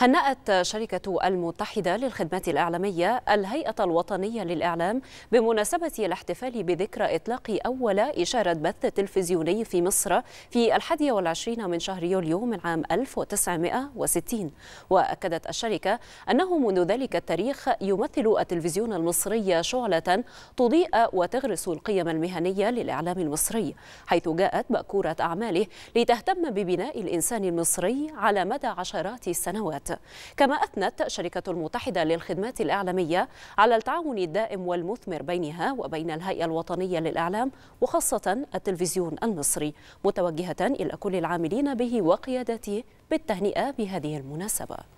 هنأت شركة المتحدة للخدمات الإعلامية الهيئة الوطنية للإعلام بمناسبة الاحتفال بذكرى إطلاق أول إشارة بث تلفزيوني في مصر في الحادي والعشرين من شهر يوليو من عام 1960 وأكدت الشركة أنه منذ ذلك التاريخ يمثل التلفزيون المصري شعلة تضيء وتغرس القيم المهنية للإعلام المصري حيث جاءت مأكورة أعماله لتهتم ببناء الإنسان المصري على مدى عشرات السنوات كما أثنت شركة المتحدة للخدمات الإعلامية على التعاون الدائم والمثمر بينها وبين الهيئة الوطنية للإعلام وخاصة التلفزيون المصري متوجهة إلى كل العاملين به وقيادته بالتهنئة بهذه المناسبة